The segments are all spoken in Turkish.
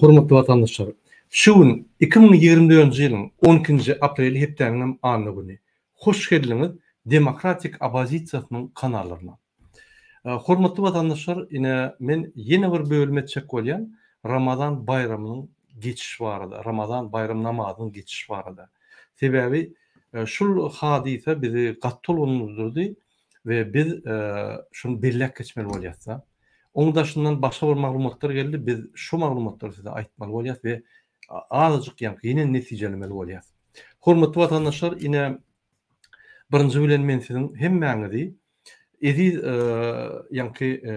Hormatly vatandaşlar, şu gün 2024-nji ýylyň 12-nji aprel hepdäniň anyny güni. Hoş geldiňiz Demokratik Opozisiýasynyň kanallaryna. Ee, Hormatly vatandaşlar, yine men ýene bir bölüme çek bolýan Ramazan bayramının geçiş barada, Ramazan bayram namazynyň geçiş barada. Sebäbi e, şu hadise bizi gatdol unudurdy ve biz e, şunu bellek geçmeli bolýarsa, onun daşından başka bir maglumatlar geldi. Biz şu malumatları size aýtmaly bolýas ve azıcık yani yine neticelemeli bolýas. Hormatly vatandaşlar, ine birinci bilen men sizin hemmäňizi edi ýanki e, e,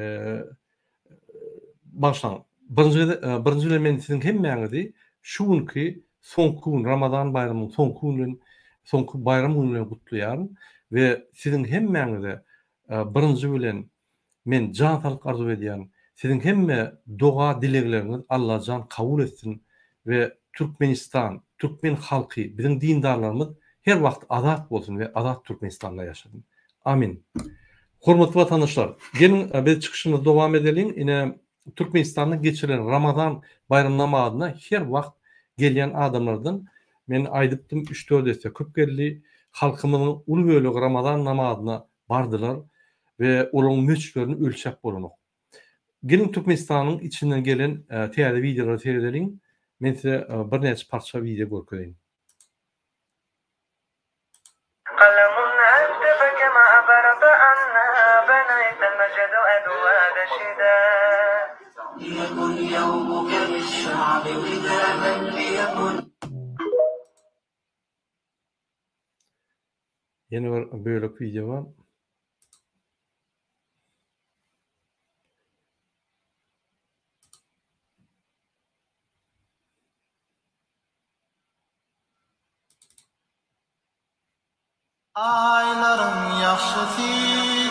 başlan. Birinci e, birinci bilen men sizin hemmäňizi şu günki soňky gün Ramazan bayramynyň son gününi soňky bayram gününi gutlaýaryn we sizin hemmäňizi birinci bilen men can halk arzu edýän. Sizin hemme doğa dilekleriniz Allah can kabul etsin ve Türkmenistan, Türkmen halkı, bizim dindarlarımız her vakit adat bolsun ve azat Türkmenistan'da yaşasın. Amin. Hormatly vatandaşlar, gelin e, biz çıkışını devam edelim. Yine Türkmenistan'da geçirilen Ramazan bayramlama adına her vakit gelen adamlardan ben aydıptım 3-4 dese köp geldi. Halkımızın ulu bölüğü Ramazan namazına bardılar ve onun müçlerini ölçek bulunuk. Gelin Türkmenistan'ın içinden gelen e, teyade videoları teyadelerin men size e, bir neçe parça video görkeyin. ليكن bir بالشعب وداما ليكن Yeni bir bölük video var. Aylarım yaxşı,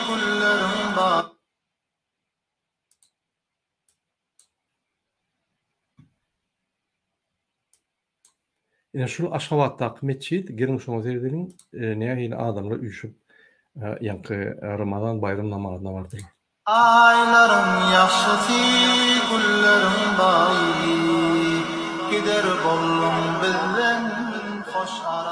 güllerim var. шул ашхалатта кызметчийт гермшоңозердин неагин адамлар үйүшүп яңкы рамазан байрам намазына барды айларым жакшы күнлөрүм бай кидер болдуң бизден хош ара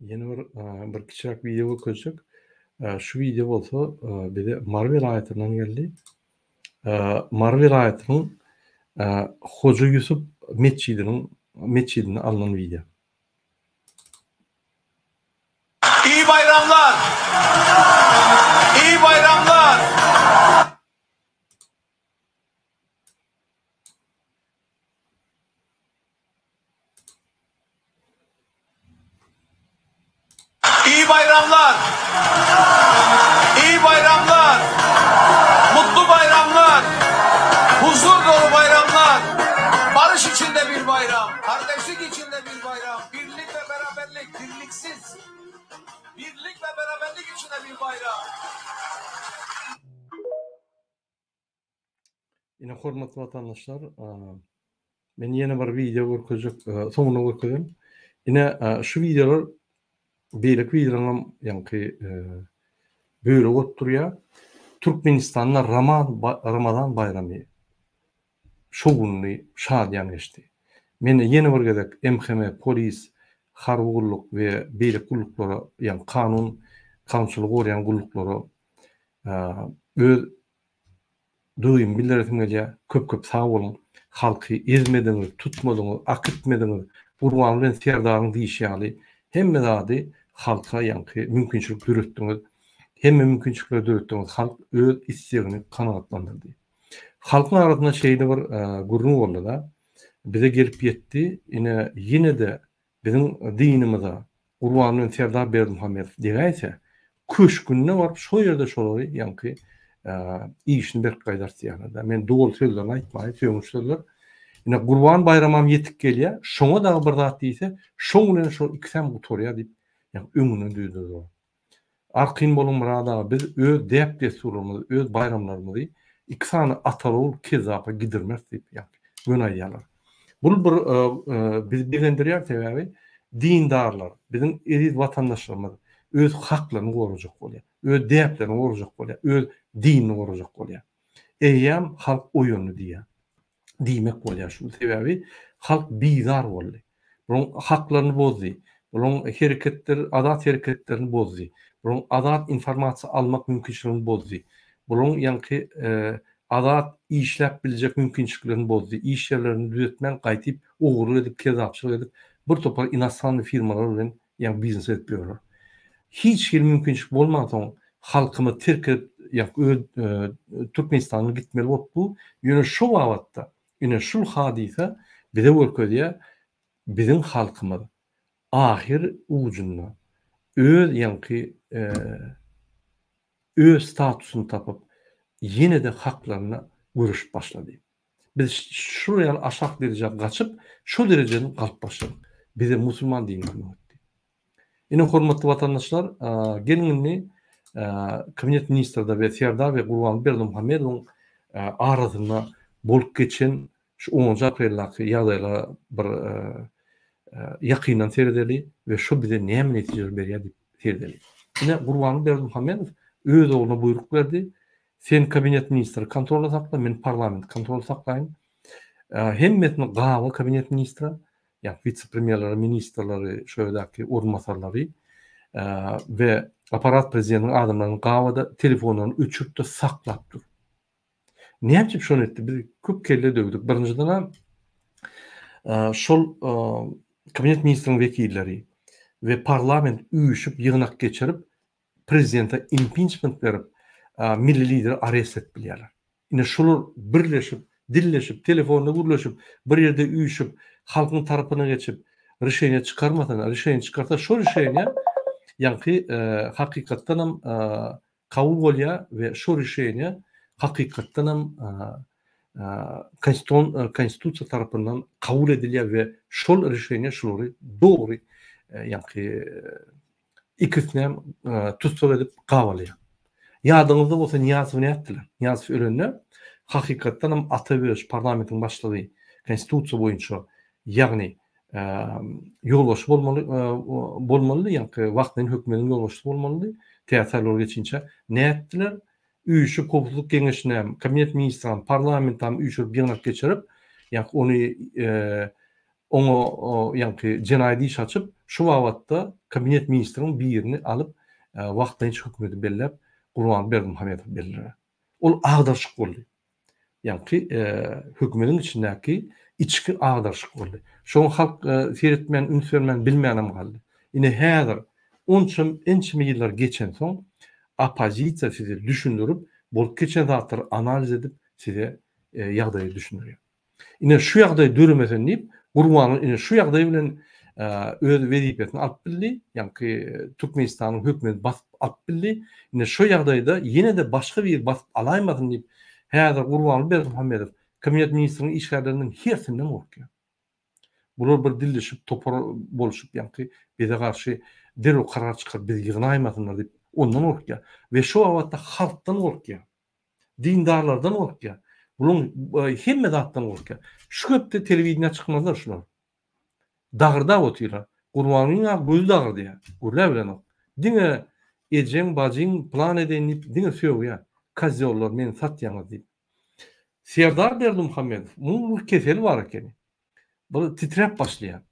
Yeni bir e, bir video ko'ysak, e, Şu video bo'lsa, e, bu yerda Marvel ayetlerden geldi. Marvel ayetinin Hoca Yusuf Metçi'nin Metçi'nin alınan video. İyi bayramlar. vatandaşlar e, ben yine bir video görkezek e, sonuna görkezim. Yine e, şu videolar beylik videolarım yani ki böyle oturuyor. Türkmenistan'da Ramazan, Ramazan bayramı şogunlu şadiyan geçti. Ben yeni bir gedek MHM, polis, harbulluk ve beylik gullukları yani kanun, kançılık yani gullukları öz duyun bildiretimgece köp-köp sağ olun. Halkı ezmediňiz, tutmadyňyz, akıtmadyňyz. Urwan bilen serdaryň diýişýäli. Hemme zady halka ýanky mümkinçilik dürütdiňiz. Hemme mümkinçilikler dürütdiňiz. Halk öz isteğini kanatlandırdı. Halkın arasında şeyde var e, gurrun oldu da bize gelip yetti. Yine yine de bizim dinimize Urwan bilen serdar berdi Muhammed diýerse, köşkünne var, şu yerde şolary yankı ийишин берип кайдарсыяны да мен доор сөздөрүн айтпай сөңүш сөздөр мына курбан байрамам жетип келия шоңо дагы бир зат тийсе шоң менен ошол иксам куторуя деп өңүнөн дүйдү ар кыйын болом дагы биз өз деп дестурубуз өз байрамдарыбызды иксаны аталуул кезапа гидирмес деп көн айдыялар бул бир биз бирлендирия себеби dindarlar, bizim eriz vatandaşlarımız öz haklarını koruyacak oluyor. Öz değerlerini koruyacak oluyor. Öz dinni urjak bolýar. Eýem halk oyunu diýe. Diýmek bolýar şu sebäbi halk bizar boldy. Bunun haklaryny bozdy. Bunun hereketler, adat hereketlerini bozdy. Bunun adat informasiýa almak mümkinçiligini bozdy. Bunun ýanky e, adat işläp biljek mümkinçiliklerini bozdy. İş yerlerini düzeltmän, gaýtyp uğurlu edip, kezapçylyk edip bir topal inasan firmalar bilen ýa biznes edip ýörür. Hiç bir mümkinçilik bolmadan halkymy terk edip يقول تركمنستان قلت ملوطو يون شو واتتا يون شو الحادثة بدور كوديا بدن خلقمد آخر ucunna öz yankı e, öz statusunu tapıp yine de haklarına vuruş başladı. Biz şuraya aşak derece kaçıp şu derecenin kalp başladı. Bir Müslüman dinini öğretti. Yine hormatlı vatandaşlar e, Kabinet Кабинет министрда бе Сердавия Гурбанберди Мухаммедовнун аразына болуп кеткен şu oňja kylak ýagdaýlara bir ýakynan serdeli ve şu bize näme netije berýär diýip serdeli. Ine Gurbanly Berdi Muhammedow öz oglyna buyruk verdi. Sen kabinet ministri kontrola sakla, men parlament kontrola saklayın. Hemmetini gawa kabinet ministra, yani vice-premierleri, ministrleri, şöyle ki, ormasarları, e, ve aparat prezidentinin adamlarını kavada telefonlarını uçurup da saklap dur. Ne biçim şunu etti? Biz köp kelle dövdük. Birinciden e, şol e, kabinet ministrinin vekilleri ve parlament üyüşüp yığınak geçirip prezidente impeachment verip e, milli lideri arrest etbilýärler. Ine şolur birleşip, dilleşip, telefonda gurlaşyp, bir yerde üýüşip, halkın tarafına geçip, rişeýine çıkarmadan, rişeýini çykarsa, şu rişeýine Yankı e, hakikattanım e, kavgolya ve şu rüşeyine hakikattanım e, e, e konstitusyon, tarafından kabul ediliyor ve şol rüşeyine şunları doğru e, yankı e, ikisine e, tutsak edip kavalıyor. Yadınızda olsa Niyazov ne niyaz Niyazov ölünü hakikattanım Ataböş parlamentin başladığı konstitusiya boyunca yani yo'lboshi olmalı bo'lmali yoki vaqtning hukmining yo'lboshisi bo'lmali teatr saylovga geçince niyatdilar uyushib ko'pchilik kengashini ham kabinет ministrini parlamentni ham uyushtirib yig'nab kechirib yoki uni o'nga yoki jinoiy ish ochib shu vaqtda kabinет ministrini vaktinin yerni olib vaqtning hukmini belgilab qurbon berdimuhamedov belgilab ul ag'darchiq bo'ldi yoki hukmining ichidagi içki agdarşyk boldy. Şoň halk seretmen, e, ünsürmen bilmenem galdy. Ine häzir onçum ençimi ýyllar geçen son, apozisiýa sizi düşündürüp, bolup geçen zatlar analiz edip size e, ýagdaýy düşündirýär. Ine şu ýagdaý dörmesen diýip, Gurmanyň ine şu ýagdaý bilen e, öz wezipetini alıp bildi. Yani e, Türkmenistan'ın hükümeti basıp alıp bildi. Yine şu yağdayda yine de başka bir basıp alaymazın deyip Hâzir Kurbanı Berk Muhammedov Komiyat ministrinin işgärlerinin hersinden korkuyor. Bular bir dilleşip, topar boluşup, yani bize karşı deru karar çıkar, biz yığına aymasınlar ondan korkuyor. Ve şu avatta halktan korkuyor. Dindarlardan korkuyor. Bunun e, hemme zattan korkuyor. Şu köpte televizyona çıkmazlar şunlar, Dağırda otuyorlar. Kurmanın ya göz dağırdı ya. Gürle bilen o. Dine ejeng bajing plan edenip dine söylüyor ya. Kazyollar men sat yana deyip. Sirdar derdi Muhammed. Mumlu keseli var yani. Böyle titrep başlayan.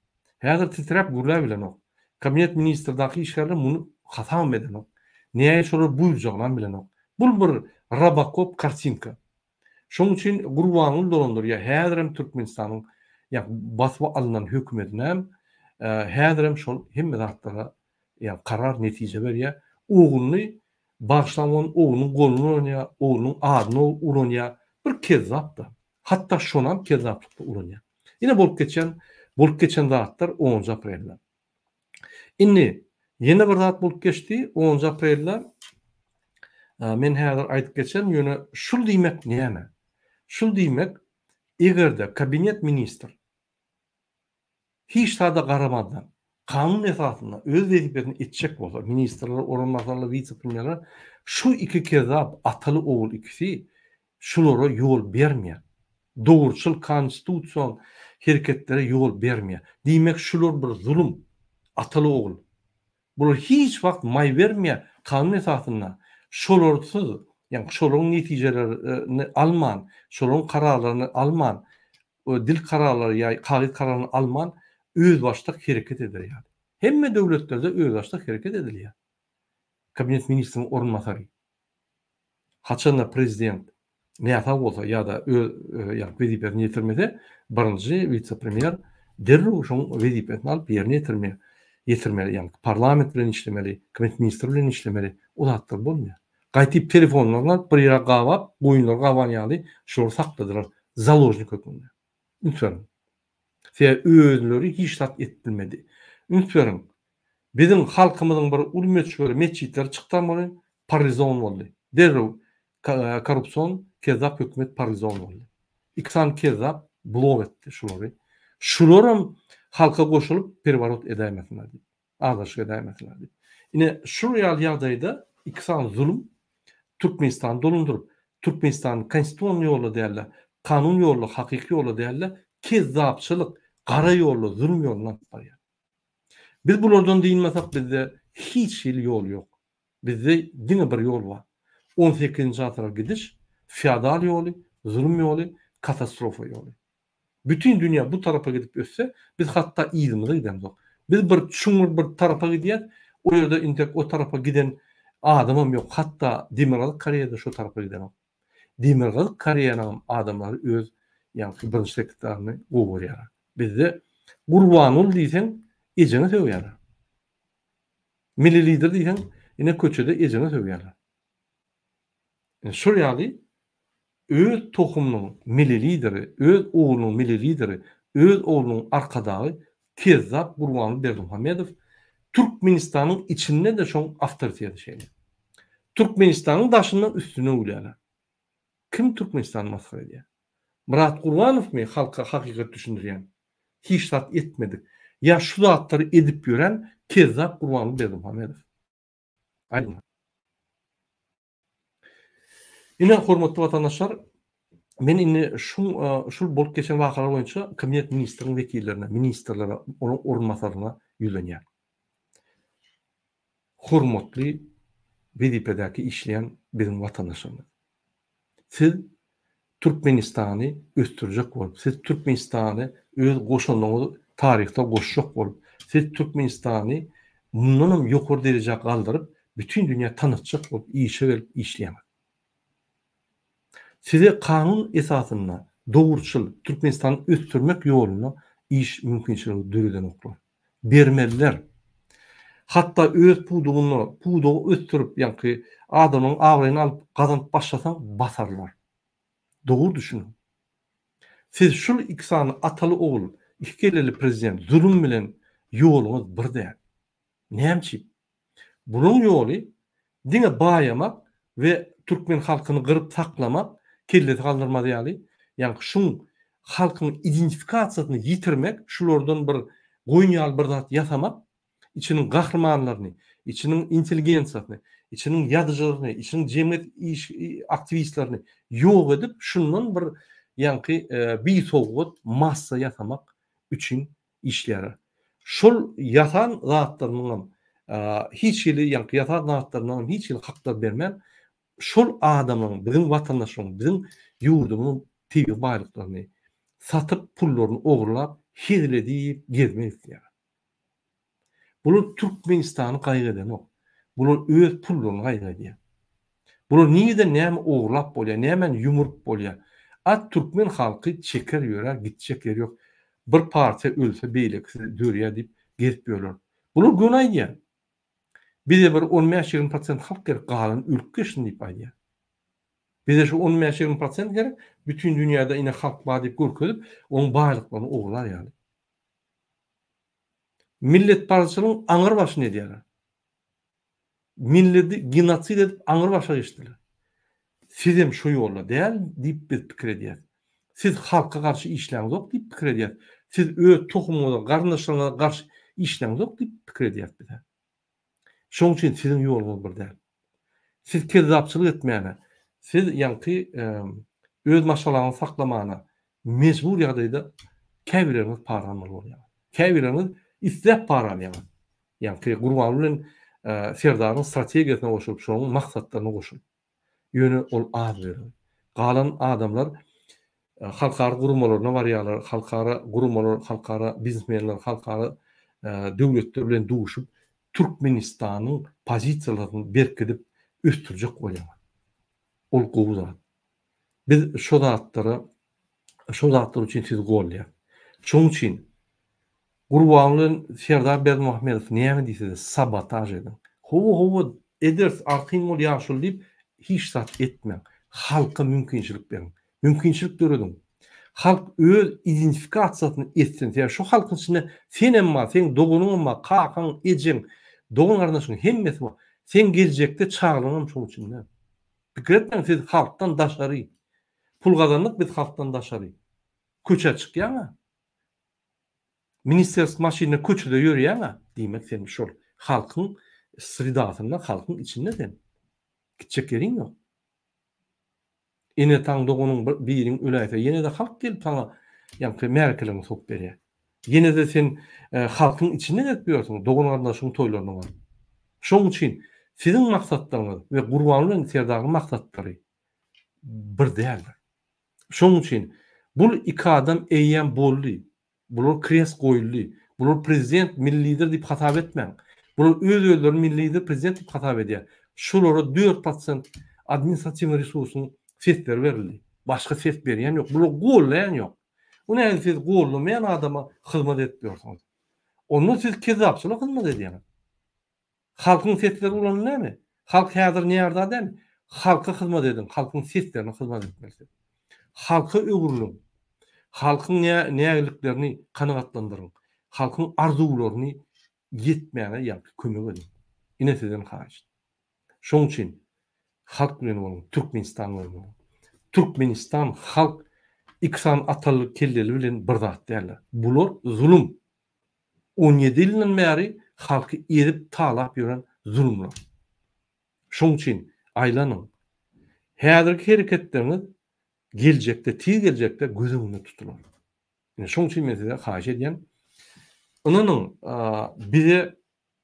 Hazır titrep gurla bilen o. Kabinet ministrdaki işlerle bunu hatam eden o. Neye şolar buyuracaklar bilen o. Bul bir rabakop kartinka. Şoň için gurwanyň dolandyr ya häzirem Türkmenistan'ın ya basma alınan hökümetinem häzirem şu hemme zatlara ya karar netice netije berýär. Oguny bagşlaman ogunyň golunu oýnaýar, ogunyň adyny uranýar, bir kezzap da. Hatta şonam ulan ya. Yine bolup geçen bolup geçen zatlar 10 aprelden. Inni yeni bir zat bolup geçti 10 aprelden. Ee, men hazır aytıp geçen yönü şul demek näme? Şul demek egerde kabinet Minister hiç tada garamadan kanun esasında öz vazifesini etçek bolsa ministrlar, orunbasarlar, vitse şu iki kezap atalı oğul ikisi shulara yo'l bermeýär dogurçul konstitusion herketlere yol bermeýär. Diýmek şular bir zulum, ataly ogul. Bular hiç wagt may bermeýär kanun esasynda. Şolarsyz, ýani şolaryň netijelerini alman, şolaryň kararlaryny alman, dil kararlary ýa kagyz kararyny alman öz başda hereket eder ýa-ni. devletlerde döwletlerde öz başda hereket edilýär. Kabinet ministrinin orunmasary. Haçanda prezident неатагола яда як ведипер не термеде бірінші вице премьер дерру ошон ведип этнал перне терме yetirmeli yani parlament bilen işlemeli, hükümet ministri bilen işlemeli. O da hattır bulmuyor. Gaytip telefonlarla bir yere kavap, boyunlar kavan yağlı, şor sakladılar. Zalojnik hükümde. Lütfen. Size öğünleri hiç tat etbilmedi. Lütfen. Bizim halkımızın bir ulmetçileri, meçhitler çıktan beri parizon oldu. Derru e, korrupsiyon كذاب hükümet پارلزان بولدي iksan kezdap blok etdi şulary. Şularam halka goşulup pervarot edemesinler diye. Ağdaşık Yine şuraya real yağdayda iksan zulüm Türkmenistan dolundurup Türkmenistan konstitusiyon yolu değerli, kanun yolu, hakiki yolu değerli, kezzapçılık, kara yolu, zulüm yolundan tutayar. Biz bulardan değinmesek bizde hiç yol yok. Bizde yine bir yol var. 18. asra gidiş, feodal yolu, zulüm yolu, katastrofa yolu. Bütün dünya bu tarafa gidip ötse biz hatta iyiliğimize gidemiz. Biz bir çumur bir tarafa gidiyen o yerde intek o tarafa giden adamım yok. Hatta Demirgalık Kore'de şu tarafa giden Demirgalık Kore'nin adamları öz yani birinci sektarını uğrayar. Bizde Qurbanul deysen ecini sövüyorlar. Milli lider deysen yine köçede ecini sövüyorlar. Yani Suriyali öz tohumunun milli lideri, öz oğlunun milli lideri, öz oğlunun arkadağı Kezzap Burvanlı Berdimuhamedov Türkmenistan'ın içinde de şoň awtoriteti şeydi. Türkmenistan'ın daşından üstüne ulyana. Kim Türkmenistan'ı masra edýär? Murat Kurbanov mi halka hakikat düşündüren? Hiç zat etmedik. Ya şu zatları edip gören Kezzap Kurbanov Berdimuhamedov. Aydın. Yine hurmatli vatandaşlar, Ben şu, e, şu shu shu bo'lib ketgan voqealar bo'yicha kabinет ministrining vakillarini, ministrlari, o'rinbosarlarini yo'llanyapti. Hurmatli BDP'dagi işleyen bizim vatandaşlarimiz. Siz Türkmenistan'ı östürecek bolup, siz Türkmenistan'ı öz goşunluğunu tarihte goşacak bolup, siz Türkmenistan'ı bundan yukarı derece kaldırıp bütün dünya tanıtacak bolup, işe verip işleyemez. Size kanun esasında doğruçul Türkmenistan'ı östürmek yolunu iş mümkünçiligi dürüden oklar. Bermeliler. Hatta öz puduğunu, puduğu östürüp yani adamın avrayını alıp kazanıp başlasan basarlar. Doğru düşünün. Siz şu iksanı atalı oğul, ikkeleli prezident zulüm bilen yolunuz bir değer. Nemçi? Bunun yolu dine bayamak ve Türkmen halkını kırıp saklamak kirleti kaldırmadı yani. Yani şun halkın identifikasyasını yitirmek, şulardan bir koyun yal bir zat yasamak, içinin kahramanlarını, içinin inteligentsiyasını, içinin yadıcılarını, içinin cemiyet iş, aktivistlerini yok edip şundan bir yani e, bir soğut masa yasamak için işleri. Şol yatan zatlarının e, hiç yili yani yatan zatlarının hiç yili haklar vermem şol adamın, bizim vatandaşın, bizim yurdunun TV baylıklarını satıp pullarını oğurlap hidre deyip gezmeyi istiyor. Bunu Türkmenistan'ı kaygı eden o. Bunu öz pullarını kaygı eden. Bunu niye de neyem oğurlap bolya, neymen yumurk bolya. At Türkmen halkı çeker yörer, gidecek yer yok. Bir parça ölse beyleksiz dörüye deyip gezip yörür. Bunu günah diyen. Bize bir 15-20% halk gerek qalın ülke şunday payya. Bize şu 15-20% gerek bütün dünyada yine halk var deyip görkezip onun bağlıklarını oğular yani. Millet parçalığın anır başı ne diyorlar? Milleti genotsid edip anır başa geçtiler. Sizem şu yolla değil deyip bir fikir ediyat. Siz halka karşı işleriniz yok deyip fikir ediyat. Siz öğe tohumuna, karnaşlarına karşı işleriniz yok deyip fikir ediyat Şunun için sizin yolunuz birden. Siz kezzapçılık etmeyene, siz yani e, öz maşalalarını saklamağına mecbur yağdayda kevirleriniz paranmalı oluyor. Kevirleriniz istep paranmalı. Yani kurbanı bilen e, serdarın stratejiyasına koşulup, şunun maksatlarına koşulup. Yönü ol az verin. Qalan adamlar halkara gurumalaryna barýarlar, halkara gurumalar, halkara biznesmenler, halkara döwletler bilen duşup Türkmenistan'ın poziciyalarını berkidip östürjek bolýar. Ol gowzat. Biz şu zatlara şu zatlar için siz golýar. Şoň üçin Gurbanlyn Serdar Bey Muhammedow näme diýse de sabotaj edin. Howa howa eders artyň ol ýaşulyp hiç zat etmäň. Halka mümkinçilik berin. Mümkinçilik berýän halk öz identifikasiýasyny etsin. Yani şu halkın içinde sen emma, sen dogununma, kakan, ejin, dogun kardeşin hemmesi var. Sen gelecekte çağlanam şoň içinde. Pikretden siz halktan daşary. Pul kazandık biz halktan daşary. Köçe çıkýan. Ministersk de köçede ýörýän, diýmek sen şol Halkın sridasından halkın içinde den. Gitjek ýeriň ýok эне таңдогунуң бирин үләйсе ене де халк келип саңа ямки мәркелең соп бере ене де сен халкың ичинен этпейсиң догон карындашың тойлонуңа шоң үчүн сиздин максаттарыңыз ве курбан менен сердагын максаттары бир дээрлер шоң үчүн бул эки адам эйен болду булар крест коюлду булар президент миллидир деп хатап этмең булар өз өздөрүн миллидир президент деп хатап эдия шулара 4 процент административный ресурсун fetler verildi. Başka fet beriyen yok. Bunu gollayan yok. Bunu yani siz gollamayan adama hizmet etmiyorsunuz. Onu siz kezzapçılık hizmet ediyorsunuz. Halkın sesleri olan ne mi? Halk hazır ne yarda değil mi? Halka hizmet edin. Halkın seslerine hizmet etmelisin. Halka ögürlün. Halkın ne, ne neyeliklerini kanaatlandırın. Halkın arzularını gitmeyene yap, kömür edin. Yine sizin karşı. Şunun için Halk Müslümanı, Türkmenistan Müslümanı. Türkmenistan halk iksan atalı kelleli bilen birdat derler. Bular zulüm. 17 yıldan beri halkı erip talap yören zulümler. Şun için aylanın. Hädirki hareketleriniz gelecekte, tiz gelecekte gözümünde tutulur. Yani şun için mesela haşi ediyen onun e, bize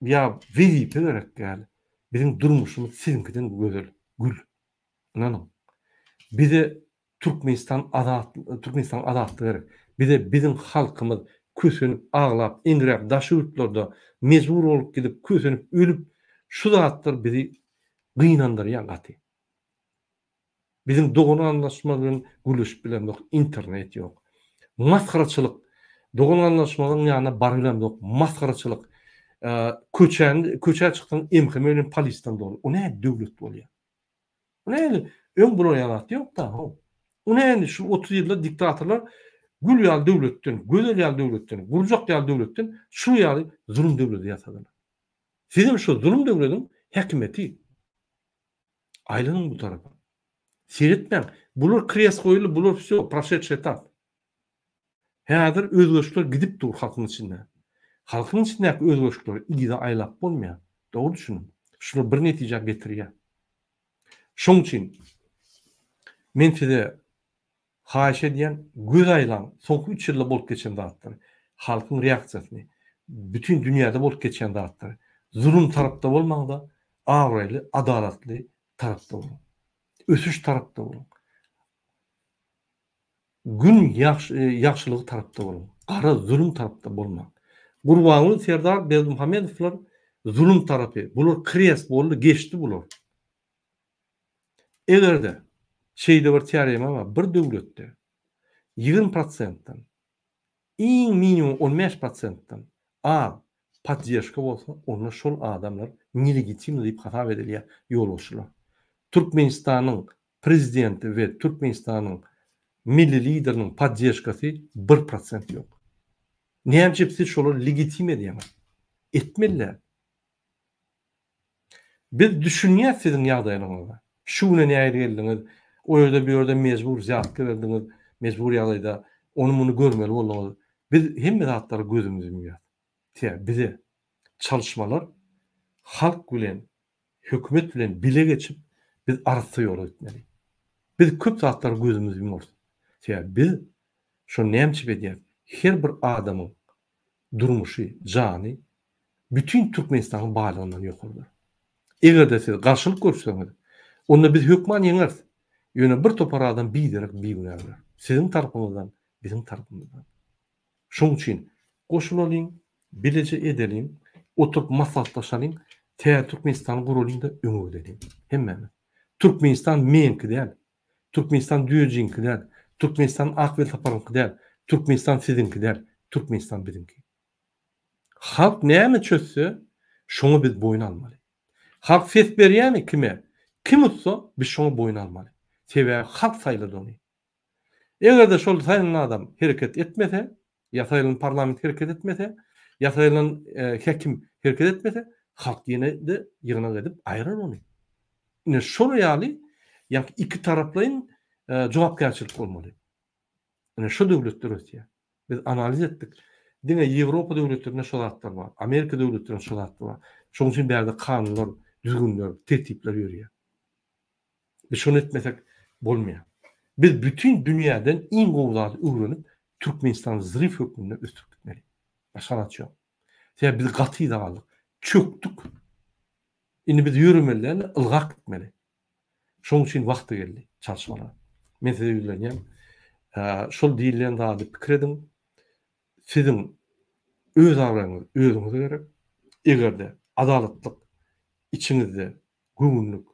ya vizip ederek geldi, bizim durmuşumuz sizinkiden gözül. Gül. Não, não. Bir de Türkmenistan adı, Türkmenistan adı attılar. Bir de bizim halkımız küsünüp ağlap, indirip, daşı yurtlarda mezur olup gidip küsünüp ölüp şu da attır bizi gıynandır ya gati. Bizim doğunu anlaşmanın gülüş bilen yok, internet yok. Maskaraçılık, doğunu anlaşmanın yanına barılan yok, maskaraçılık. Köçen, köçe çıkan emkime ölüm polistan dolu. O ne devlet dolu ya? Ne yani ön buraya anlatıyor tamam. Ne yani şu 30 yılda diktatörler gül yal devlettin, güzel yal devlettin, gurcak yal devlettin, şu yal zulüm devleti yasadılar. Sizin şu zulüm devletin hikmeti ailenin bu tarafı. Seyretmem. Bulur kriyas koyulu, bulur все, прошед şetan. Hedir özgürlükler gidip dur halkın içinde. Halkın içindeki özgürlükler iyi de aylap olmayan. Doğru düşünün. Şunu bir netice getiriyor. Şongçin Menfide haşe diyen göz aylan soğuk 3 yılda bolup geçen dağıttır. Halkın reaksiyasını bütün dünyada bol geçen dağıttır. Zulüm tarafta olmağı da avraylı, adaletli tarafta olun. Ösüş tarafta olun. Gün yaş, e, yaxşılığı tarafta olun. Qara zulüm tarafta olmağı. Qurbanlı Serdar Bezmuhamedovlar zulüm tarafı. Bular kres boldu, geçti bular эгерде чейде бир теорема бар бир дөвлөттө ýygyň protsentden en minimum o'n beş protsentden a поддержка bolsa onu şol adamlar nelegitimli deyip hata ediliye yol oluşular. Türkmenistan'ın prezidenti ve Türkmenistan'ın milli liderinin поддержкасы 1% yok. Neyem çepsi şolu legitim ediyemez. Etmeliler. Biz düşünüyor sizin yağdayanımızda şuna ayrı geldiniz. O yerde bir yerde mecbur ziyaretler verdiniz. Mecbur yalayda. Onu bunu görmeli olmalı. Biz hem de hatlar gözümüz miyat. Yani bizi çalışmalar halk bilen, hükümet bilen bile geçip biz arası yol etmeli. Biz köp zatlar gözümüz yumurdu. Yani biz şu nemçip ediyem. Her bir adamın durmuşu, canı bütün Türkmenistan'ın bağlanan yok olur. Eğer siz karşılık görürseniz Onda bir hükman yeňeriz. Ýöne bir topar adam bir biýgünärler. Sizin tarapyňyzdan, bizim tarapymyzdan. Şunun için goşulalyň, bileje edelim, oturup maslahatlaşalyň, täze Türkmenistan gurulýynda öňe ödeliň. Hemmemi. Türkmenistan menki däl. Türkmenistan düýejiňki däl. Türkmenistan akbel taparynky däl. Türkmenistan sizin däl. Türkmenistan bizinki. Halk näme çözse, Şunu biz boyun almaly. Halk ses mi kime? Kim 키무소 미숑 보이는 말이 제외 halk sayladığı. Eğer de şöyle sayılan adam hareket etmese, yasayılan parlament hareket etmese, yasayılan e, hekim hareket etmese, halk yine de yığına edip ayıran onu. Ne şol yani, yani iki taraflayın e, cevapkarçılık olmalı. Yani şu devletler Rusya. Biz analiz ettik. Dine Avrupa devletlerine şol atlar var. Amerika devletlerine şol atlar var. Şonun için bir yerde kanunlar, düzgünler, tetipler yürüyor. Dışını etmesek bulmuyor. Biz bütün dünyadan en kovdağı uğranıp Türkmenistan zırif hükmünden üstürk etmeli. Başkan açıyor. Yani biz katıyı da aldık. Çöktük. Şimdi biz yürümelerini ılgak etmeli. Şunun için vakti geldi çalışmalara. Men size yüzleniyem. Şol değillerini daha da pikir edin. Sizin öz avranız, özünüzü gerek. Egerde adalatlık, içinizde güvünlük,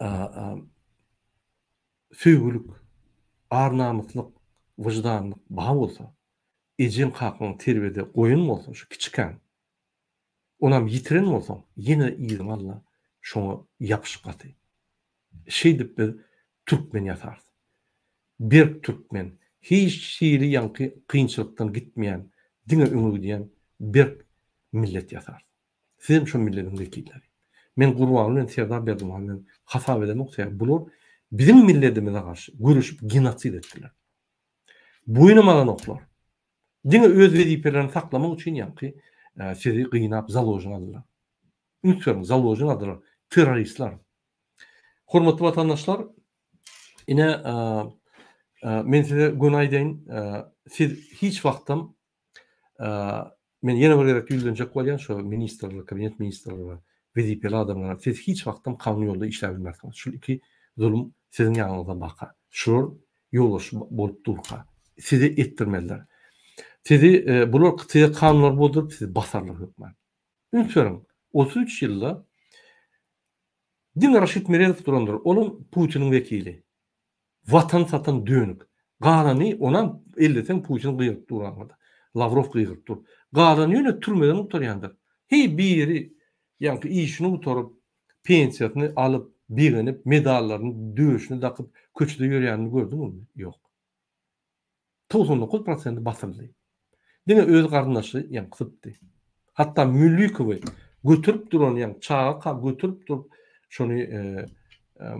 сөөгүлүк ар намыслык выждандык баа болсо эжең какың тербеде коюн болсо ушу кичикең унам йитирен болсоң ене ийиң алла шоңа yapışıp gatay şey dip biz türkmen yasarız berk türkmen hiç şiiri yankı kıyınçılıktan gitmeyen dine ömür diyen berk millet yasarız sizin şu milletin vekilleri men Gurbanulyn Serdar Berdimuhammed bilen hasabeden oksaýar bular bizim milletimize garşy görüşüp genotsid etdiler. Boýnamadan oklar. Diňe öz wezipelerini saklamak üçin ýa-ki sizi men e, hiç vəzifəli adamlara siz heç vaxtdan qanuni yolda işlə bilməzsiniz. Çünki zulm sizin yanınıza baqa. Şur yoluş bolub durqa. Sizi ettirmədilər. Sizi e, bunlar sizi kanunlar bozdurup sizi basarlar hükmen. Ünsörüm 33 yılda Din Raşid Mirelov durandır. Onun Putin'in vekili. Vatan satan dönük. Galani ona elleten Putin'in kıyırıp duranlar. Lavrov kıyırıp dur. Galani öyle türmeden oturuyandır. Hey biri yani ki, işini oturub pensiyasını alıb, bilinib, medallarını, döyüşünü takıp küçüde yürüyenini gördün mü? Yok. 99% basıldı. Dine öz kardeşi yani kısıptı. Hatta Müllikov'u götürüp duran yani çağa götürüp durup şunu e, e,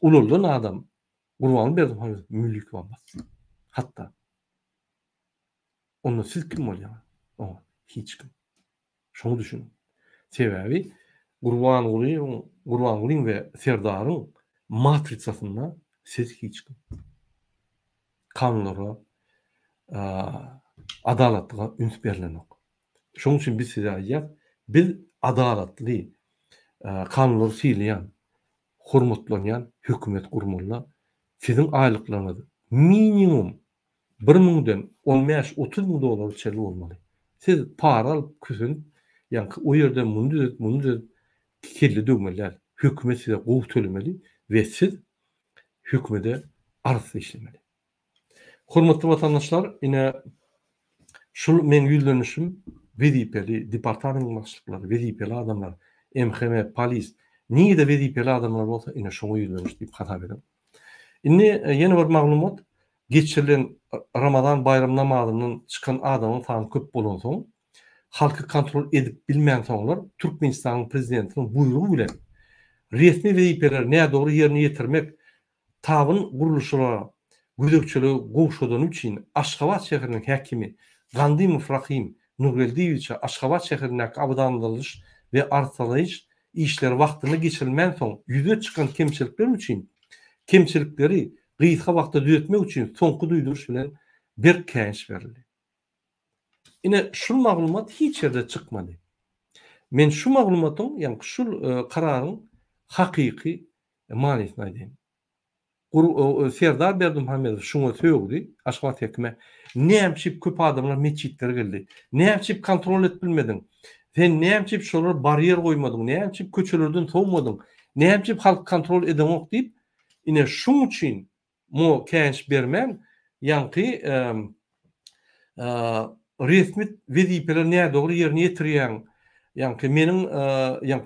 ulurdan adam Urvan'ı verdim hani Müllikov Hatta onu siz kim oluyor? O hiç kim. Şunu düşünün sebebi Gurbanguly'ın Gurbanguly'ın ve Serdar'ın matritsasından sezgi çıkın. Kanları, adalatlığa üns berilenok. Şoň için biz size aýýar, biz adalatly, kanunlar silýän, hormatlanýan hökümet gurmalyna siziň aýlyklaryňyz minimum 1 milyon, 15-30 müň dollar çeli bolmaly. Siz para alyp küsün yani 우열된 문제 문제 kirli hükümet size kurtulmalı ve siz hükmede arz işlemeli. Hürmetli vatandaşlar, yine şu men yüzlenişim vedipeli, departmanın başlıkları, vedipeli adamlar, MHM, polis, niye de vedipeli adamlar olsa yine şunu yüzleniş deyip hata verin. Yine e, yeni bir maglumat, geçirilen Ramazan bayram namazının çıkan adamın tam köp bulunduğu halkı kontrol edip bilmeyen sanallar Türkmenistan'ın prezidentinin buyruğu bilen resmi vazifeler neye doğru yerini yetirmek tavın kuruluşuna güdökçülüğü kovşudan için Aşkabat şehrinin hakimi Gandimov Rahim Nureldiyeviç'e Aşkabat şehrindeki abdanlılış ve artalayış işler vaktini geçirilmen son yüze çıkan kemçilikler için kemçilikleri gıyıtka vakta düzeltmek için son duyduruş bile. bir känş verildi yine şu maglumat hiç yerde çıkmadı. Men şu maglumatın yani şu e, kararın hakiki e, manisini aydayım. Serdar Berdimuhamedov şuna söyledi, aşkına tekme. Ne yapıp köp adamlar meçhitlere geldi. Ne yapıp kontrol etbilmedin. Sen ne yapıp şolar bariyer koymadın. Ne yapıp köçelerden soğumadın. Ne yapıp halk kontrol edemok deyip yine şun için mu kenç bermem yankı e, e, Refmit vezi pelaniya doğru yerine yetiriyen yani menin yani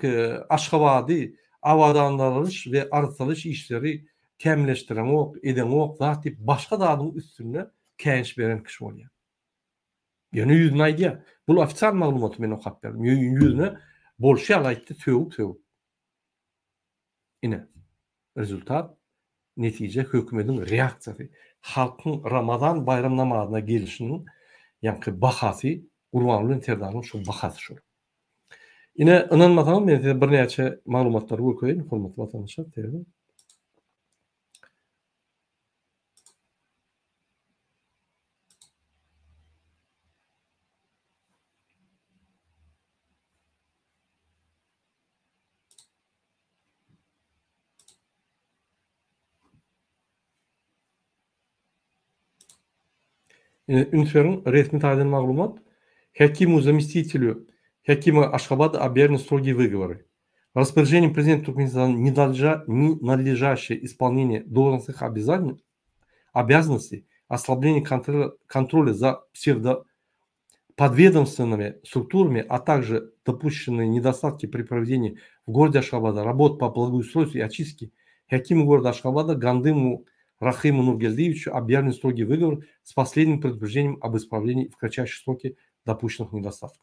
aşkabadi avadanlarış ve arsalış işleri kemleştiren ok, eden ok zaten başka da adamın üstüne kenç veren kişi oluyor. Yani yüzüne aydı Bu ofisyal malumatı ben okap verdim. Yüzüne bolşe alaydı tövük tövük. Yine rezultat netice hükümetin reaksiyonu. Halkın Ramazan bayramlamadığına gelişinin yani ki bahasi urwanlyn terdanyň şu bahasy şu. Ine ynanmasaňyz men size bir näçe maglumatlar görkeýin, hormatly watandaşlar, инферн resmi тарихинин маалымат Хакиму заместителю Хакима Ашхабада объявлены строгие выговоры. Распоряжением президента Туркменистана ненадлежащее исполнение должностных обязанностей, ослабление контроля, контроля за псевдо подведомственными структурами, а также допущенные недостатки при проведении в городе Ашхабада работ по благоустройству и очистке Хакиму города Ашхабада Гандыму Рахиму Нургельдиевичу объявлен строгий выговор с последним предупреждением об исправлении в кратчайшие сроки допущенных недостатков.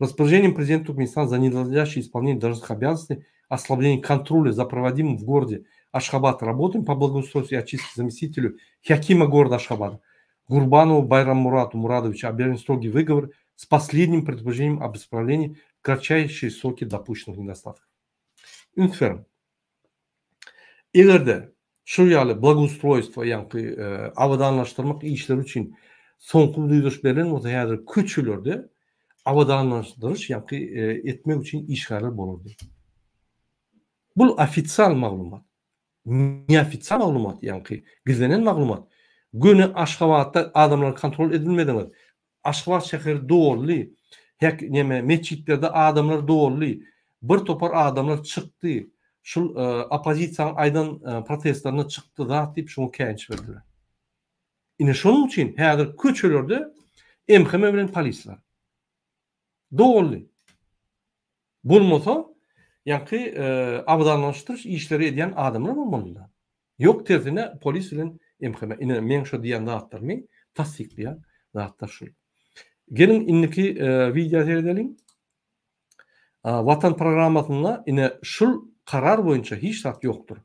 Распоряжением президента Туркменистана за ненадлежащее исполнение должностных обязанностей, ослабление контроля за проводимым в городе Ашхабад работами по благоустройству и очистке заместителю Хакима города Ашхабада Гурбанову Байрамурату Мурадовичу объявлен строгий выговор с последним предупреждением об исправлении в кратчайшие сроки допущенных недостатков. Инферм. ИЛРД Suriyali благоустройство yani e, avadanlaştırmak işler için son sonkul düzleşmelerin ortaya küçülürdü. Avadanlaştırış yani e, etmek için işgaler bulurdu. Bu ofitsial malumat, Neofitsial malumat yani gizlenen malumat. Günü Aşgabatda adamlar kontrol edilmediler. Aşgabat şehir doğru. Hek neme meçitlerde adamlar doğru. Bir topar adamlar çıktı. Şul e, apoziciyanın aydan e, protestlarına çıktı da deyip şunu känç verdiler. Ine şunun için häzir köçelerde MHM bilen polisler. Doğru. Bulmasa yani e, abdanlaştırış işleri ediyen adamlar olmalılar. Yok tersine polis bilen MHM. Ine men şu diyen zatlar men tasdikleyen zatlar şul. Gelin indiki e, video seyredelim. E, vatan programmasına ine şul karar boyunca hiç zat yoktur.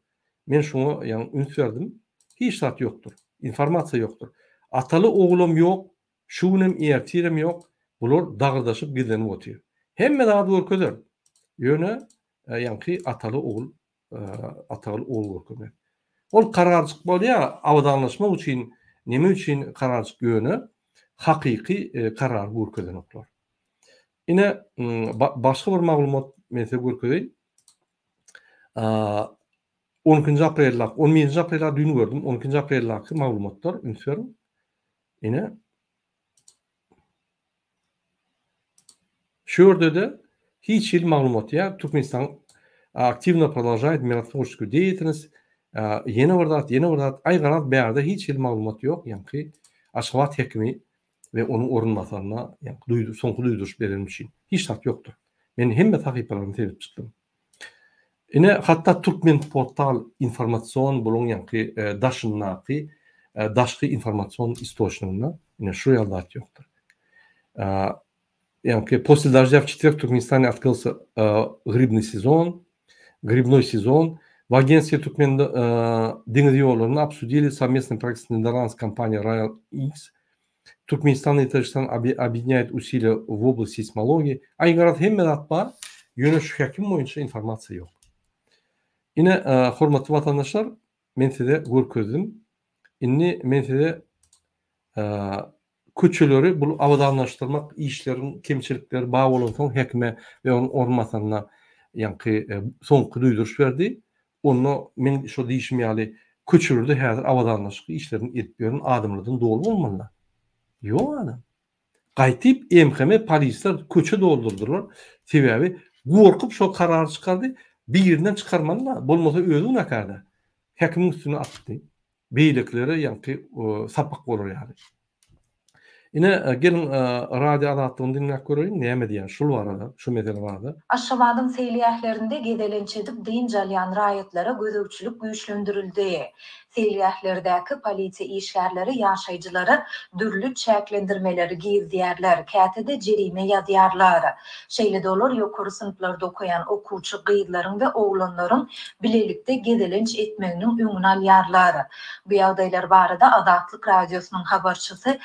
Men şunu yani üns verdim. Hiç zat yoktur. Informasiya yoktur. Atalı oğlum yok. Şunem ertirem yok. Bular dağdaşıp gidenip otuyor. de daha doğru köder. Yönü e, yani ki atalı oğul e, atalı oğul görküme. Ol kararcık bol ya avadanlaşma için nemi için kararcık yönü hakiki e, karar görküden oklar. Yine ıı, başka bir maglumat mesela görküden 12 aprel hakkı, 17 aprel hakkı dün gördüm. 12 aprel hakkı mağlumatlar ünferim. Yine şu yerde de hiç yıl malumat ya. Türkmenistan aktivno продолжает миротворческую деятельность. Yeni oradat, yeni oradat, aygarat beyarda hiç yıl malumat yok. Yani ki Aşgabat hekimi ve onun orunbaşarına yani duydu, sonku duyduruş verilmiş için. Hiç tat yoktur. Ben hem de takiplerini terip çıktım. ina hatto turkmen portal informatsion bo'lung yanqi e, dashinnaqi e, dashqi informatsion источникна ina shu yoqda yo'qdir ямки после дождя в четверг в Туркменистане открылся э, грибный сезон, грибной сезон. В агентстве Туркмен э, Дингриоловна обсудили совместный проект с нидерландской компанией Royal X. Туркменистан и Таджикистан объ, объединяют усилия в области сейсмологии. А Игорат Хеммератпа, Юниш Хаким информация йоқ. Yine e, hurmatlı vatandaşlar men sizə gurr ko'zdim. Inni men sizə e, küçüleri bu avadanlaştırmak işlerin kimçilikleri bağ olan son hekme ve onun ormasına yani e, son duyduruş verdi. Onu men şu değişim yani küçülürdü hazır avadanlaşık işlerin etkilerin adımlardan doğru olmanla. Yok adam. Gaytip emheme polisler küçü doldurdular. Sebebi korkup şu karar çıkardı bir yerinden çıkarmanla bolmasa özü nakarda. Hekimin üstüne attı. Beyliklere yani sapık olur yani. E, gelin انا كان راضي على تنظيم ناكورين نعمد yani şu varada şu mesele varada Aşamadın seyliyahlarında gedelençedip deyincelyan rayetlara gözökçülük güçlendürüldü. Seyliyahlardaki politi işgarları yaşayıcıları dürlü çeklendirmeleri gizdiyarlar, kâtede cerime yadiyarlar. Şeyli dolar yukarı sınıflarda okuyan okuçu gıyıların ve oğlanların bilelikte gedelenç etmenin ümünal yarları. Bu yağdaylar barada Adatlık Radyosu'nun haberçisi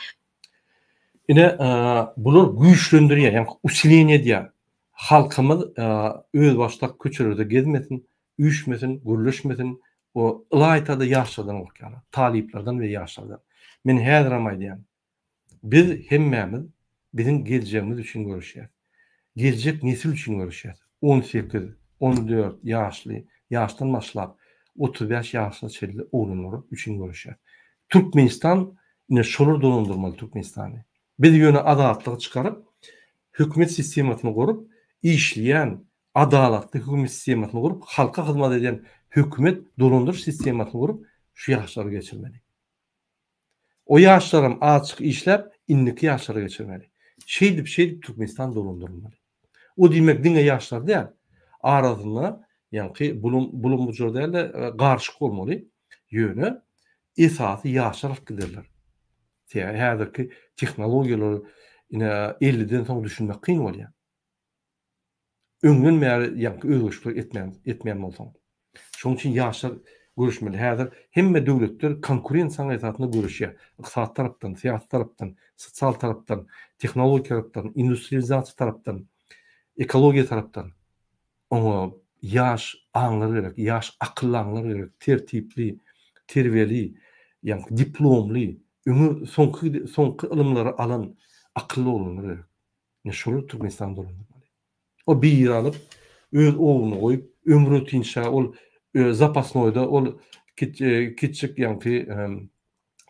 Yine e, bunu güçlendiriyor. Yani usileniyor diye halkımız e, öz başta küçürüldü, gezmesin, üşmesin, gürleşmesin. O ilaytada yaşlardan olkalı. Taliplerden ve yaşlardan. Men hədramay diyen. Biz hemmemiz bizim geleceğimiz için görüşüyor. Gelecek nesil için görüşüyor. 18, 14 yaşlı, yaştan başlap 35 yaşlı çelili oğlanları için görüşüyor. Türkmenistan yine şolur donundurmalı Türkmenistan'ı bir yönü adalatlığı çıkarıp hükümet sistematını kurup işleyen adaletli hükümet sistematını kurup halka hizmet eden hükümet dolunduruş sistematını kurup şu yaşları geçirmeli. O yaşlarım açık işler, inniki yaşları geçirmeli. Şey dip şey dip Türkmenistan dolundurulmalı. O demek dinge yaşlar değil. Aradığına yani bulun bulun bu jorda e, karşı olmalı yönü esası yaşlar giderler. تاع هذاك التكنولوجيا إن elden soň düşünmek kyn bolýar. Öňden bäri ýanky öýreşmek etmän etmän bolsaň. Şoň üçin ýaşlar görüşmeli. Häzir hemme döwletler konkurrensiýa esasynda görüşýär. Ykdysat tarapdan, siýasat tarapdan, sosial tarapdan, tehnologiýa tarapdan, industrializasiýa tarapdan, ekologiýa tarapdan. Oňa ýaş aňlar gerek, ýaş akyllanlar gerek, tertipli, terweli, ýa diplomly, үңү соңку соңку ылымлары алан акыллуу болуңар керек мына ошол түркменстанда болуңар ол бийир алып өз ооуну коюп өмүрү тынча ол запаснойда ол кичик янки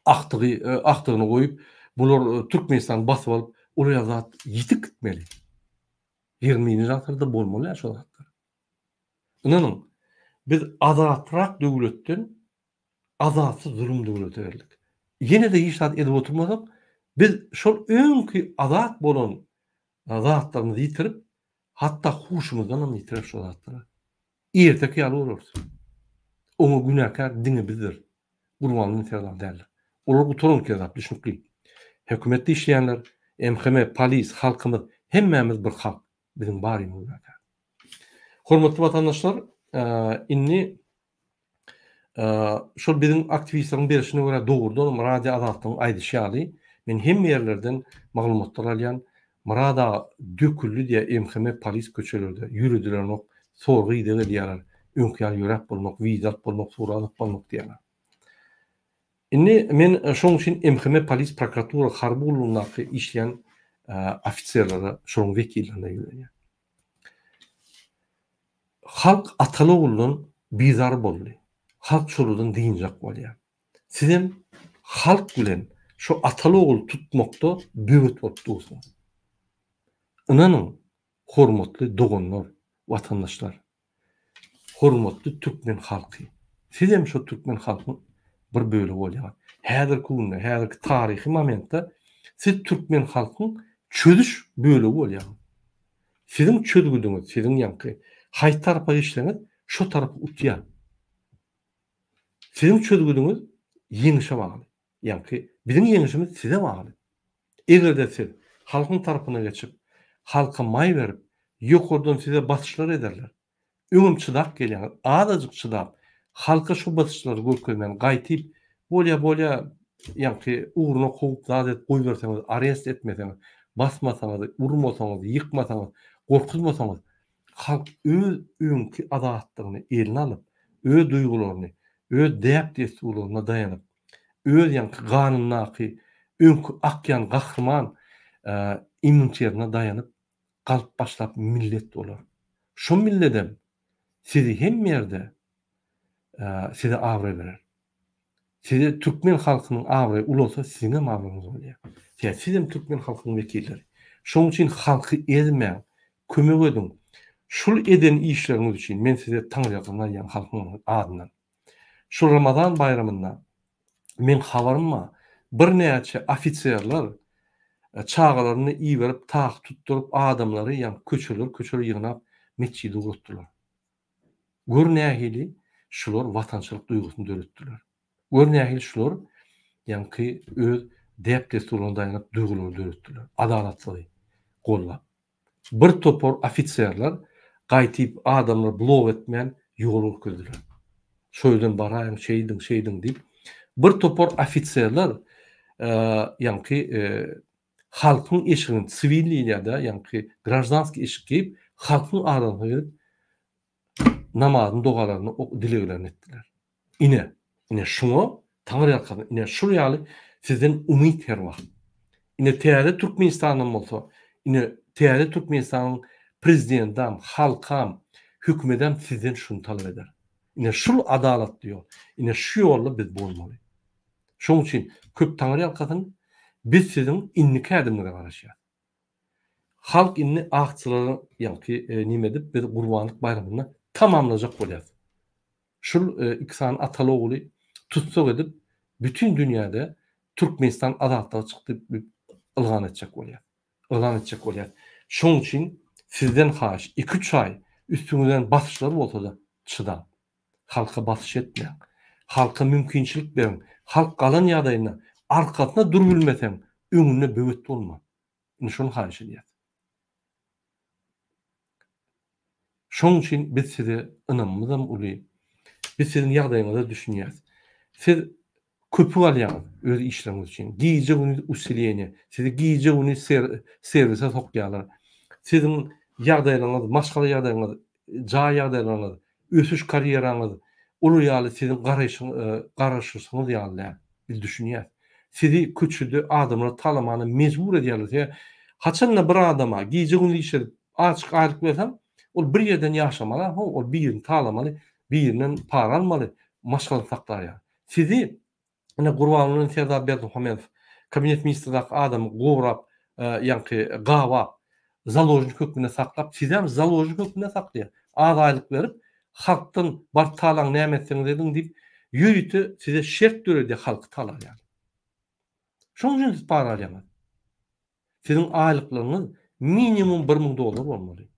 актыгы актыгын коюп булар түркмөнстанды басып алып ул зат жетик кетмели жыйырманчы асырда болмолу ошол заттар анан биз азатыраак дөөлөттөн азатсыз зулум дөөлөтү бердик yine de inşaat edip oturmadım. Biz şol öňkü azat bolan zatlaryny ýitirip, hatda huşumyzdan hem ýitirip şol zatlara. Erteki ýaly boluruz. Oňa günahkar dini bizdir. Urmanlyň täwlan Olur bu torun kezap düşünki. Hökümetde işleyenler, emhime, polis, halkımız hemmemiz bir halk. Bizim bari günäkär. Hormatly vatandaşlar, inni шул биздин активисттин беришине көрө доордон мурада азаттын айдишалы мен хем ерлерден маалыматтар алган мурада дөкүллү дия мхм полис көчөлөрдө жүрөдүлөр нок соргы идеге диялар үңкиял юрак болмок визат болмок сурадык болмок диялар Inni men şoň üçin MHM polis prokuratura harby ulundaky işleýän ofitserlere, şoň wekillerine ýönelim. Halk atalı olun bizar boldy halk çoluğundan diyecek var ya. Sizin halk bilen şu atalı oğul tutmakta büyüt ottuğusun. İnanın hormatlı doğunlar, vatandaşlar. Hormatlı Türkmen halkı. Sizem şu Türkmen halkı bir var ya. Häzir kunda, häzir tarihi momentda siz Türkmen halkın çözüş bölü oluyor. Sizin çözgüdüňiz, sizin yankı hay tarapa işleniz, şu tarafı utýar. Sizin çözgünüz yenişe bağlı. Yani ki bizim yenişimiz size bağlı. Eğer de siz halkın tarafına geçip halka may verip yok oradan size basışlar ederler. Ümüm çıdak gelen, adacık çıdak. Halka şu basışlar görköymen gaytip bolya bolya yani ki uğruna kovup zadet koy verseniz, arrest etmeseniz, basmasanız, urmasanız, yıkmasanız, korkutmasanız halk öz önkü adahatlığını eline alıp, öz duygularını, öz deyap desi uluna dayanıp öz yan qanunlaqi ünk akyan qahraman e, immuniterine dayanıp kalıp başlap millet olur. Şu milletim sizi hem yerde size avre verir. Size Türkmen halkının avre ulosa sizin avrınız oluyor. Yani sizin Türkmen halkının vekilleri. Şoň için halky ezmäň, kömek edin. Şul eden işleriniz üçin men size taňyýalyklaryň halkyň adyndan şu Ramazan bayramında men habarımma bir e, iyi verip çağalaryny tutturup adamları yani adamlary ýam köçürler, metçiyi ýygnap meçidi gurutdular. Görnähili şular watançylyk duýgusyny döretdiler. Görnähili şular ýanky öz dep desturuna dayanıp duygularyny döretdiler. Adalatly kolla. Bir topor ofitserler gaýtyp adamlary blok etmeýän ýol gördüler шөйдөн барайын шейдің шейдің деп бір топор офицерлер ә, яңки халықтың ешігін цивильный да яңки гражданский ешік киіп халықтың арығына келіп намазын дұғаларын дилегілерін еттілер ине ине шыңо таңыр арқадан ине шұрялы сізден үміт her var ине тәлі түркменстаным болса ине тәлі түркменстанның президентам халқам hükmedem sizden şunu talep eder. İne şul adalat diyor. Ine şu yolla biz bolmaly. Şoň için, köp taňry halkasyň biz siziň inniki ädimlere garaşýar. Halk inni ahçylaryň ýalky e, nime bir biz Gurbanlyk bayramyny oluyor. bolýar. Şul e, iksan atala oğlu tutsak edip bütün dünyada Türkmenistan azatlığa çıktı bir ılgan edecek oluyor, Ilan edecek oluyor. Şoň için sizden haş iki 3 ay üstüňizden basışlar bolsa da çydan halka batış etmeyen, halka mümkünçilik veren, halk kalan yadayına arkasına durmülmeten, önüne bövetli olma. Şunun diye? Şunun için biz size ınanmadan oluyor. Biz sizin yadayınızı düşünüyoruz. Siz köpü alyan öz işlemiz için. Giyice bunu usiliyeni, sizi giyice bunu ser, servise sokyalar. Sizin yağdaylanır, maşkala yağdaylanır, cağ yağdaylanır ösüş kariyeriniz onu ýaly sizin garaşyşyňyz ýaly bir düşünýär. Sizi küçüldü adamını talamany mecbur edýärler. Haçanla bir adama giýjegini işe açyk aýlyk bersem, ol bir ýerden yaşamalı, o ol bir ýerini talamaly, bir ýerinden para almaly, maşgaly saklar ýa. Sizi ene Gurbanulyň Serdar Berdimuhamedow kabinet ministrdak adam gowrap, e, yani gawap, zaложник köküne saklap, sizem zaложник köküne saklıyor. Az aýlyk berip halktan bartalan nimetlerini dedin deyip yürütü size şert dörede halkı talar yani. Şunun için siz para alamaz. Sizin aylıklarınız minimum 1 ming dolar olmalı.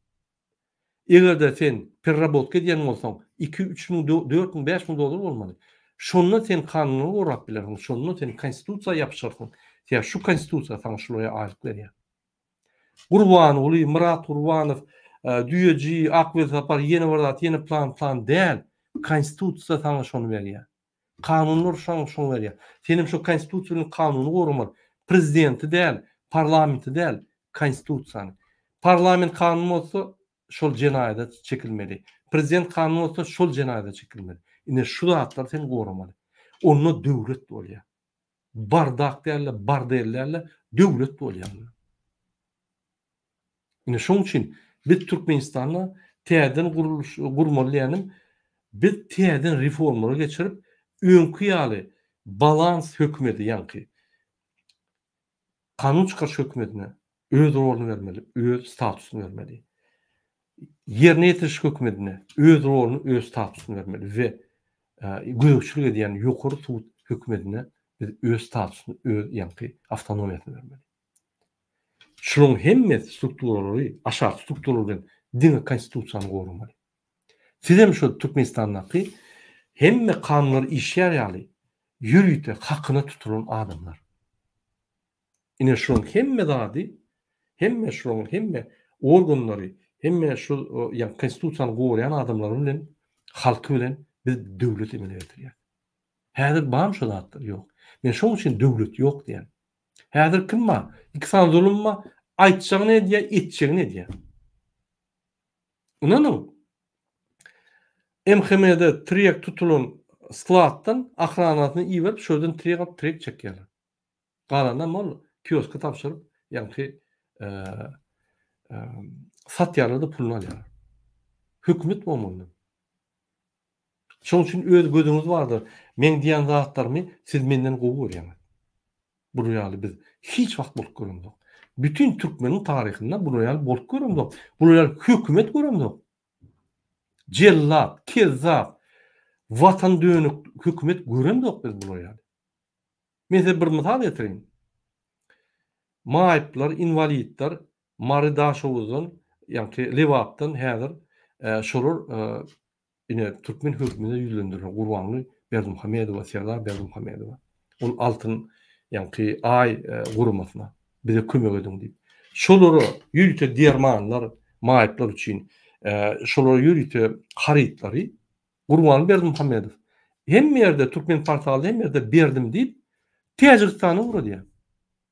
Eğer de sen per perrabotka diyen olsan 2-3 ming, 4 ming, 5 ming dolar olmalı. Şunla sen kanunu orap bilersin. Şunla sen konstitusiya yapışırsın. Ya şu konstitusiya sana şuraya aylık veriyor. uli Murat Urvanov, ee, düýeji ak bertapar ýene berdat, ýene plan plan değil, Konstitusiýa taňa şunu veriyor, Kanunlar şonu şunu veriyor. Senim şu konstitusiýanyň kanuny gorumar. Prezidenti däl, parlamenti däl, konstitusiýany. Parlament kanunu bolsa şol jenayada çekilmeli. Prezident kanunu bolsa şol jenayada çekilmeli. Ine şu zatlar sen gorumaly. Onu döwlet oluyor. Bardak derle, barderlerle döwlet oluyor. Ine şunun için. Bir Türkmenistan'ı teyden kuruluş kurmalıyanım biz teyden reformları geçirip önkü yali balans hükmedi yankı. Kanun çıkarış hükmedine öz rolünü vermeli, öz statüsünü vermeli. Yerine yetiriş hükmedine öz rolünü, öz statüsünü vermeli ve e, göğüşçülük ediyen yukarı tuğut hükmedine öz statüsünü, öz yankı, avtonomiyasını vermeli şunun Шуның структуралары, аша структураларын дин конституцияны корумай. Сизем şu Türkmenistan'daki hemme kanunlar işler yani yürüyte hakkına tutulun adamlar. İne şunun hemme dadi hemme şunun hemme organları hemme şu yani konstitusiyan koruyan adamların bilen halkı bilen bir devlet emine verir yani. Häzir barmy şu zatdyr? Ýok. Men şoň üçin döwlet ýok diýen. Häzir kınma ma? Iki san zulum ma? айтсаңны де етсеңні де Унанам. мхмде тірек тұтылын складтан охранатын иберіп шөден тірек алып тірек чеккелі қаланан мол киоска тапшырып яңки satýarlar da pulny alýar. Hükmet momunda. Şoň üçin öz gözüňiz bardyr. Men diýen zatlarymy siz menden gowy görýäňiz. Bu ýaly biz hiç wagt bolup görmüşdik. Bütün Türkmenin tarihinde bunu yani bolup göründü. Bu royal hükümet göründü. Cellat, kezzap, vatan dönük hükümet göründü biz bunu yani. Mesela bir misal getireyim. Maiplar, invalidler, Maridaşovuzun, yani Levaptan hedir, e, şolur e, yine Türkmen hükmüne yüzlendirin. Kurbanlı Berdim Hamedova, Serdar Berdim Hamedova. Onun altın yani ay e, kurumasına bide kume gödüň diýip. Şolara ýürite dermanlar, maýatlar üçin, e, şolara ýürite haritlary Gurban verdim Muhammedow. Hem ýerde Türkmen portaly hem ýerde berdim diýip Täjikistana ura diýär.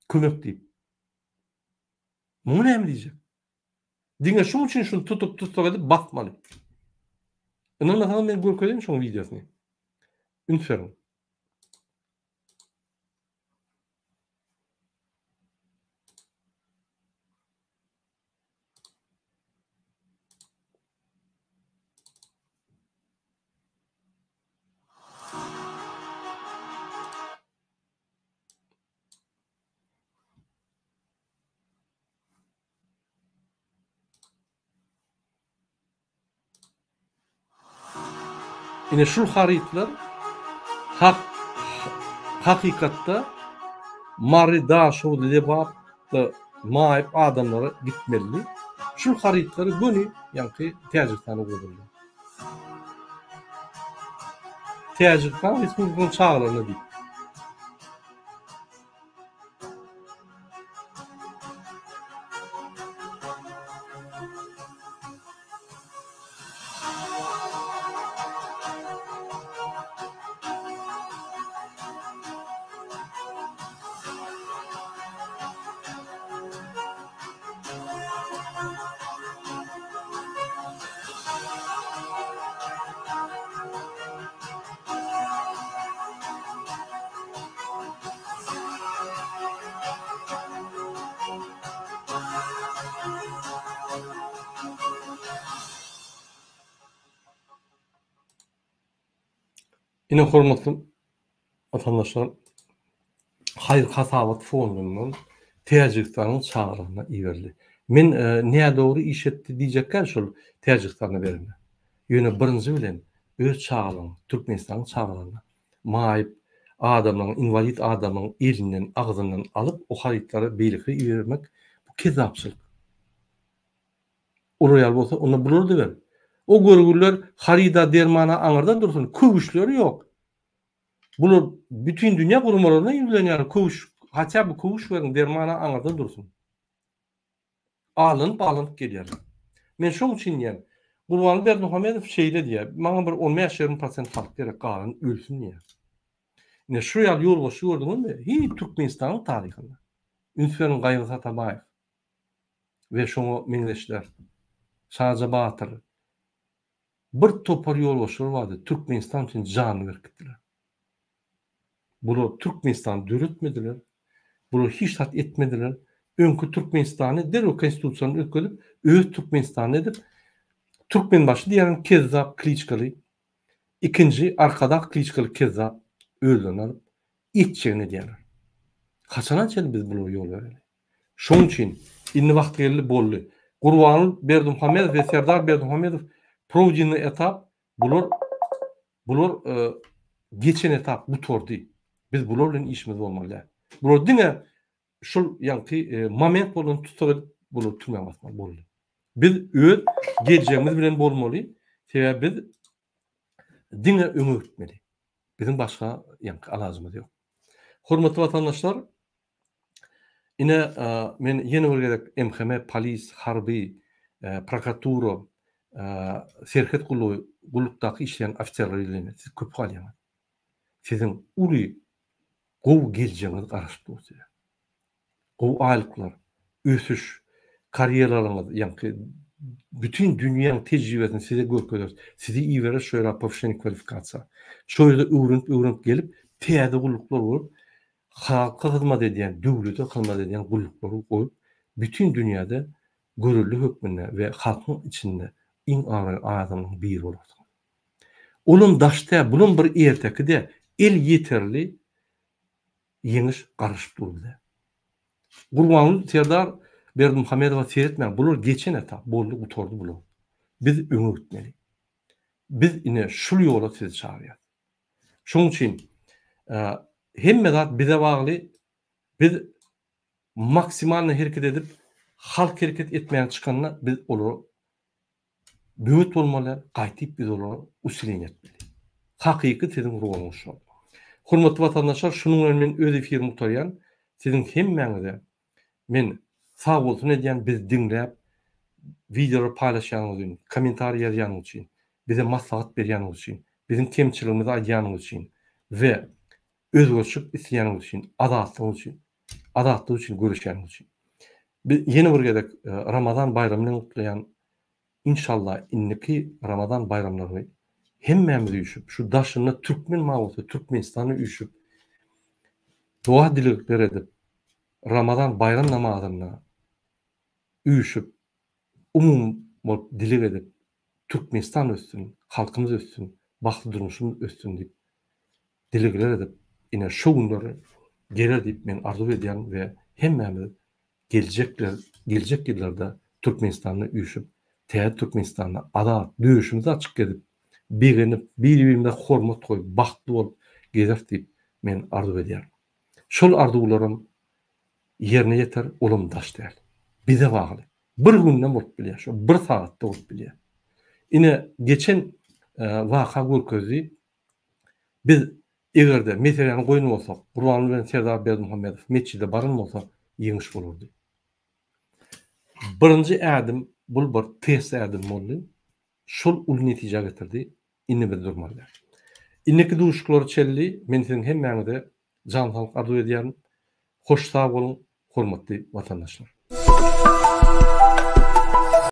Kömek diýip. Muňa näme diýecek? Diňe şunun için şunu tutup tutup edip batmalı. bakmaly. ben men görkedim şu wideosyny. Ünferin. Yine şu haritalar, hak hakikatta mari daşu lebapta maip adamlara gitmeli. Şu haritleri bunu yani tercihten uyguladı. Tercihten resmi bu çağlarına deyip. Yine hormatlı vatandaşlar, hayır hasavat fonunun tercihlerinin çağrına iverli. Men e, neye doğru iş etti diyecekler şu tercihlerini verme. Yine birinci bilen öz çağrının, Türkmenistan'ın çağrını maayip adamın, invalid adamın elinden, ağzından alıp o haritlere beylikli vermek bu kezapçılık. Oraya olsa ona bulurdu verin. O gurgurlar harida dermana anırda dursun. Kuvuşları yok. Bunu bütün dünya kurumlarına yüzleniyor. Kuvuş, hatta bu kuvuş verin dermana anırda dursun. Ağlanıp ağlanıp geliyor. Men şoň üçin ýer. Gulbany Berdimuhammedow şeýle diýär. Maňa bir 15-20% fark gerek galan ölsün diýär. Ne şu ýal ýol goşy gördüňmi? Hi Türkmenistanyň taryhynda. Ünferin gaýrysa Tabaev Ve şoňa meňleşler. Şaja Batyr, bir topar yol барды түркменстан Türkmenistan için can кетдилер Bunu Türkmenistan дөөретмедилер bunu hiç tat etmediler önkü Türkmenistan'ı der o konstitusyonu ökülüp öğüt öh Türkmenistan'ı edip Türkmen başı diyelim Kezzap Kliçkalı ikinci arkada Kliçkalı Kezzap öğüdün alıp içeceğini diyelim. Kaçanan çeli biz bunu yol verelim. Şunun için inni vakti geldi bollu. Kurbanın hamed ve Serdar Berduhamedov Projenin etap bulur bulur e, geçen etap bu tordi. Biz bulurla işimiz olmalı. Bulur dine şu yankı e, moment bolun tutup bulur mı bolur. Biz öğüt geleceğimiz bilen bolmalı. Sebebi biz dine ömür gitmeli. Bizim başka yankı alazımız yok. Hürmetli vatandaşlar, yine e, men yeni bir gerek MHM, polis, harbi, e, prokuratura, серхет кулуктагы иштеген офицерлер сиз көп калыңар сиздин ури ков келжеңиз карашып турчу ков айлыклар kariyer карьераларыңыз yani bütün dünyanın tecrübesini size görüyoruz. Sizi iyi verir şöyle profesyonel kvalifikasyon. Şöyle öğrenip öğrenip gelip teyade kulluklar olup halka hizmet ediyen, devlete hizmet ediyen kullukları koyup bütün dünyada gururlu hükmüne ve halkın içinde ин аңы азың бир боласың унун дашта бунун бир эртекиде эл yeterli еңиш durdu. турды курбанул сердар бердимухамедова серетмен булар geçen etap bolluk utordu bular biz öňe gitmeli biz ine şul ýola sizi çağırýar şoň üçin e, hem zat bize bagly biz maksimal hareket edip halk hareket etmeyen çıkanına biz olur бөөт болмалар кайтип bir аны усиленият хакыйкы сиздин уругуңуз ruhunuz урматтуу ватандаштар шунун менен мен өз эфирим уктарыян сиздин хеммеңизге мен sağ olsun ediyen biz dinleyip videoları paylaşanınız için, komentar yazanınız için, bize maslahat veryanınız için, bizim temsilimizi ayyanınız için ve özgürlük isteyeniniz için, adatlığınız için, adatlığı için görüşeniniz görüşen Biz yeni bir gerek Ramazan bayramını kutlayan inşallah inniki Ramazan hem hemmemizi üşüp şu daşını Türkmen mağlusu Türkmenistan'ı üşüp dua dilikler edip Ramazan bayram namazına üşüp umum dilik edip Türkmenistan üstün halkımız üstün baklı durmuşumuz östün deyip dilikler edip yine şu günleri gelir deyip ben arzu ediyorum ve hemmemiz gelecekler gelecek yıllarda Türkmenistanla üşüp T Turkmenistan'da ada döyüşümüz açık edip birinip bir-birine hormat koyup baxtlı olup gezef deyip men arzu ediyar. Şol arzularım yerine yeter olum daş değil. Bize bağlı. Bir günden bulup biliyor. Şu bir saatte bulup biliyor. Yine geçen e, vaka görközü biz Egerde meseleni koyun olsak, Kurbanlı ben Serdar Beyaz Muhammedov meçhide barın olsa yemiş olurdu. Birinci adım بول بر تيس اعد المولي شل اول نتيجه getirdi inni bir durmalar. Inneki duşuklor çelli men sizin hemmäňde jan halk arzuw edýän hoş sag bolun hormatly watandaşlar.